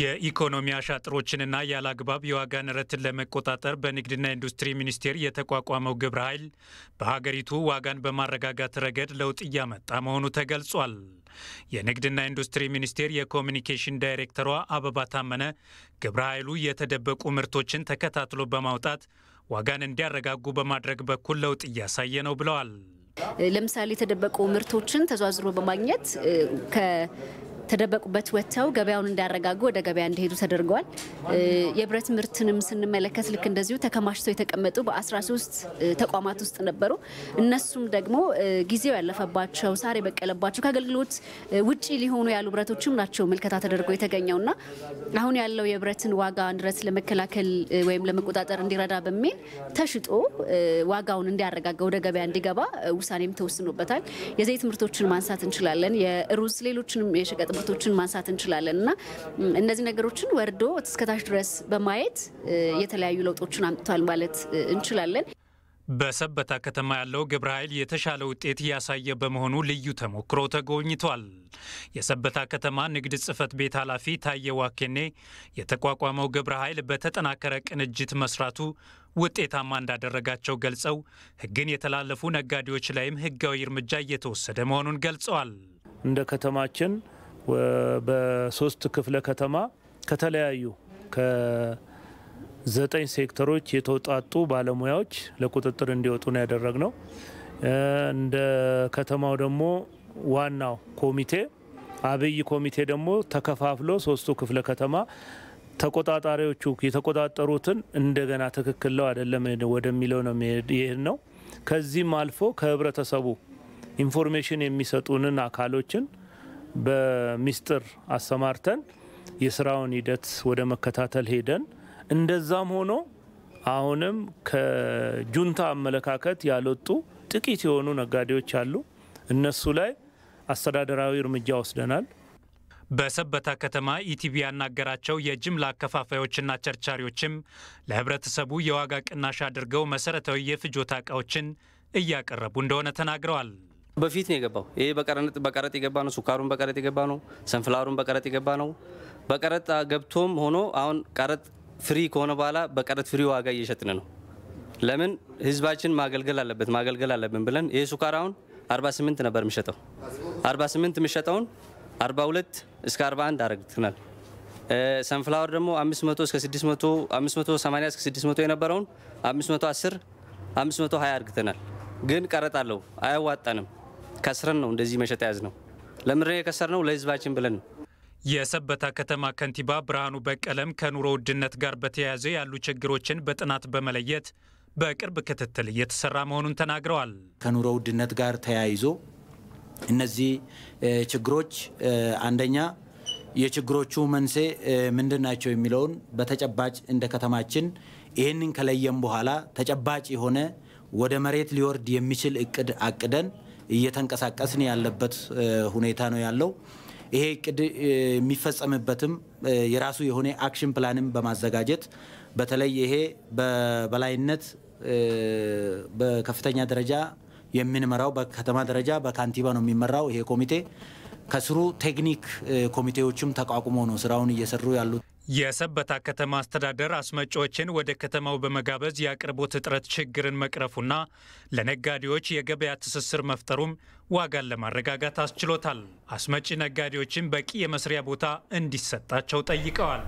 የኢኮኖሚ አሻጥሮችንና ያለአግባብ የዋጋ ንረትን ለመቆጣጠር በንግድና ኢንዱስትሪ ሚኒስቴር የተቋቋመው ግብረ ኃይል በሀገሪቱ ዋጋን በማረጋጋት ረገድ ለውጥ እያመጣ መሆኑ ተገልጿል። የንግድና ኢንዱስትሪ ሚኒስቴር የኮሚኒኬሽን ዳይሬክተሯ አበባ ታመነ ግብረ ኃይሉ የተደበቁ ምርቶችን ተከታትሎ በማውጣት ዋጋን እንዲያረጋጉ በማድረግ በኩል ለውጥ እያሳየ ነው ብለዋል። ለምሳሌ የተደበቁ ምርቶችን ተዘዋዝሮ በማግኘት ተደበቁበት ወጥተው ገበያውን እንዳያረጋጉ ወደ ገበያ እንዲሄዱ ተደርገዋል። የብረት ምርትንም ስንመለከት ልክ እንደዚሁ ተከማችተው የተቀመጡ በ13 ተቋማት ውስጥ ነበሩ። እነሱም ደግሞ ጊዜው ያለፈባቸው ሳር የበቀለባቸው ከአገልግሎት ውጪ ሊሆኑ ያሉ ብረቶችም ናቸው ምልከታ ተደርጎ እና አሁን ያለው የብረትን ዋጋ ንረት ለመከላከል ወይም ለመቆጣጠር እንዲረዳ በሚል ተሽጦ ዋጋውን እንዲያረጋጋ ወደ ገበያ እንዲገባ ውሳኔም ተወስኖበታል። የዘይት ምርቶችን ማንሳት እንችላለን። የሩዝ ሌሎችንም የሸቀጥ እንቅርቶችን ማንሳት እንችላለን እና እነዚህ ነገሮችን ወርዶ እስከታች ድረስ በማየት የተለያዩ ለውጦችን አምጥቷል ማለት እንችላለን። በሰበታ ከተማ ያለው ግብረ ኃይል የተሻለ ውጤት እያሳየ በመሆኑ ልዩ ተሞክሮ ተጎብኝቷል። የሰበታ ከተማ ንግድ ጽህፈት ቤት ኃላፊ ታየ ዋኬኔ የተቋቋመው ግብረ ኃይል በተጠናከረ ቅንጅት መስራቱ ውጤታማ እንዳደረጋቸው ገልጸው ህግን የተላለፉ ነጋዴዎች ላይም ህጋዊ እርምጃ እየተወሰደ መሆኑን ገልጸዋል። እንደ ከተማችን በሶስት ክፍለ ከተማ ከተለያዩ ከዘጠኝ ሴክተሮች የተውጣጡ ባለሙያዎች ለቁጥጥር እንዲወጡ ነው ያደረግነው። እንደ ከተማው ደግሞ ዋናው ኮሚቴ አብይ ኮሚቴ ደግሞ ተከፋፍሎ ሶስቱ ክፍለ ከተማ ተቆጣጣሪዎቹ የተቆጣጠሩትን እንደገና ትክክል ነው አይደለም ወደሚለው ነው ይህን ነው። ከዚህም አልፎ ከህብረተሰቡ ኢንፎርሜሽን የሚሰጡንን አካሎችን በሚስጥር አሰማርተን የስራውን ሂደት ወደ መከታተል ሄደን እንደዛም ሆኖ አሁንም ከጁንታ አመለካከት ያልወጡ ጥቂት የሆኑ ነጋዴዎች አሉ። እነሱ ላይ አስተዳደራዊ እርምጃ ወስደናል። በሰበታ ከተማ ኢቲቪ ያናገራቸው የጅምላ አከፋፋዮችና ቸርቻሪዎችም ለህብረተሰቡ የዋጋ ቅናሽ አድርገው መሰረታዊ የፍጆታ እቃዎችን እያቀረቡ እንደሆነ ተናግረዋል። በፊት ነው የገባው። ይሄ በቀረጥ የገባ ነው። ሱካሩን በቀረጥ የገባ ነው። ሰንፍላሩን በቀረጥ የገባ ነው። በቀረጥ ገብቶም ሆኖ አሁን ቀረጥ ፍሪ ከሆነ በኋላ በቀረጥ ፍሪ ዋጋ እየሸጥን ነው። ለምን ህዝባችን ማገልገል አለበት ማገልገል አለብን ብለን ይሄ ሱካር አሁን 48 ነበር የሚሸጠው 48 የሚሸጠውን 42 እስከ 41 አረግትናል። ሰንፍላወር ደግሞ 500 እስከ 600 580 እስከ 600 የነበረውን 510 520 አርግተናል። ግን ቀረጥ አለው፣ አያዋጣንም። ከስረን ነው እንደዚህ መሸጥ የያዝ ነው። ለምድር የከሰር ነው? ለህዝባችን ብለን ነው። የሰበታ ከተማ ከንቲባ ብርሃኑ በቀለም ከኑሮ ውድነት ጋር በተያያዘ ያሉ ችግሮችን በጥናት በመለየት በቅርብ ክትትል እየተሰራ መሆኑን ተናግረዋል። ከኑሮ ውድነት ጋር ተያይዞ እነዚህ ችግሮች አንደኛ የችግሮቹ መንስኤ ምንድን ናቸው የሚለውን በተጨባጭ እንደ ከተማችን ይህንን ከለየም በኋላ ተጨባጭ የሆነ ወደ መሬት ሊወርድ የሚችል እቅድ አቅደን እየተንቀሳቀስን ያለበት ሁኔታ ነው ያለው። ይሄ እቅድ የሚፈጸምበትም የራሱ የሆነ አክሽን ፕላንም በማዘጋጀት በተለይ ይሄ በበላይነት በከፍተኛ ደረጃ የምንመራው በከተማ ደረጃ በካንቲባ ነው የሚመራው ይሄ ኮሚቴ። ከስሩ ቴክኒክ ኮሚቴዎችም ተቋቁሞ ነው ስራውን እየሰሩ ያሉት። የሰበታ ከተማ አስተዳደር አስመጪዎችን ወደ ከተማው በመጋበዝ የአቅርቦት እጥረት ችግርን መቅረፉና ለነጋዴዎች የገበያ ትስስር መፍጠሩም ዋጋን ለማረጋጋት አስችሎታል። አስመጪ ነጋዴዎችን በቂ የመስሪያ ቦታ እንዲሰጣቸው ጠይቀዋል።